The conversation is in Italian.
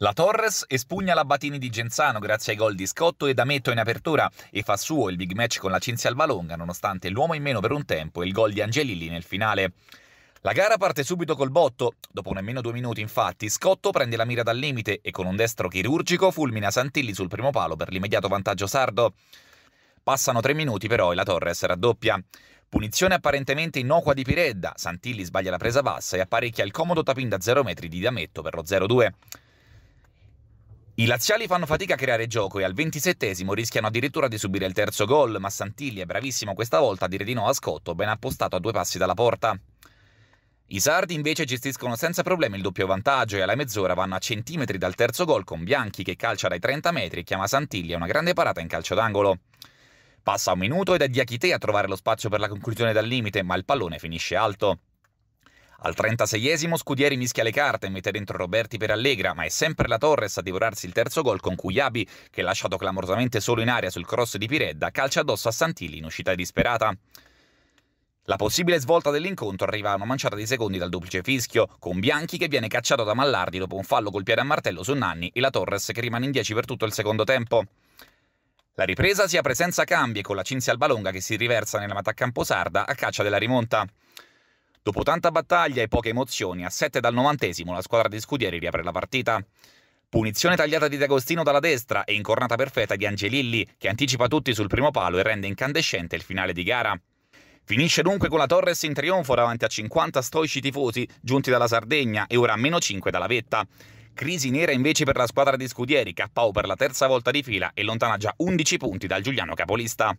La Torres espugna la Batini di Genzano grazie ai gol di Scotto e D'Ametto in apertura e fa suo il big match con la Cinzia Alvalonga nonostante l'uomo in meno per un tempo e il gol di Angelilli nel finale. La gara parte subito col botto. Dopo nemmeno due minuti, infatti, Scotto prende la mira dal limite e con un destro chirurgico fulmina Santilli sul primo palo per l'immediato vantaggio sardo. Passano tre minuti però e la Torres raddoppia. Punizione apparentemente innocua di Piredda, Santilli sbaglia la presa bassa e apparecchia il comodo tapin da 0 metri di D'Ametto per lo 0-2. I laziali fanno fatica a creare gioco e al 27 rischiano addirittura di subire il terzo gol, ma Santilli è bravissimo questa volta a dire di no a Scotto, ben appostato a due passi dalla porta. I sardi invece gestiscono senza problemi il doppio vantaggio e alla mezz'ora vanno a centimetri dal terzo gol con Bianchi che calcia dai 30 metri e chiama Santilli a una grande parata in calcio d'angolo. Passa un minuto ed è Diachite a trovare lo spazio per la conclusione dal limite, ma il pallone finisce alto. Al 36esimo Scudieri mischia le carte e mette dentro Roberti per Allegra, ma è sempre la Torres a divorarsi il terzo gol con cui Abi, che è lasciato clamorosamente solo in aria sul cross di Piredda, calcia addosso a Santilli in uscita disperata. La possibile svolta dell'incontro arriva a una manciata di secondi dal duplice fischio, con Bianchi che viene cacciato da Mallardi dopo un fallo col piede a martello su Nanni e la Torres che rimane in 10 per tutto il secondo tempo. La ripresa si apre senza cambi e con la Cinzia Albalonga che si riversa nella metà campo sarda a caccia della rimonta. Dopo tanta battaglia e poche emozioni, a 7 dal 90 la squadra di Scudieri riapre la partita. Punizione tagliata di D'Agostino dalla destra e incornata perfetta di Angelilli, che anticipa tutti sul primo palo e rende incandescente il finale di gara. Finisce dunque con la Torres in trionfo davanti a 50 stoici tifosi giunti dalla Sardegna e ora a meno 5 dalla vetta. Crisi nera invece per la squadra di Scudieri, KO per la terza volta di fila e lontana già 11 punti dal Giuliano capolista.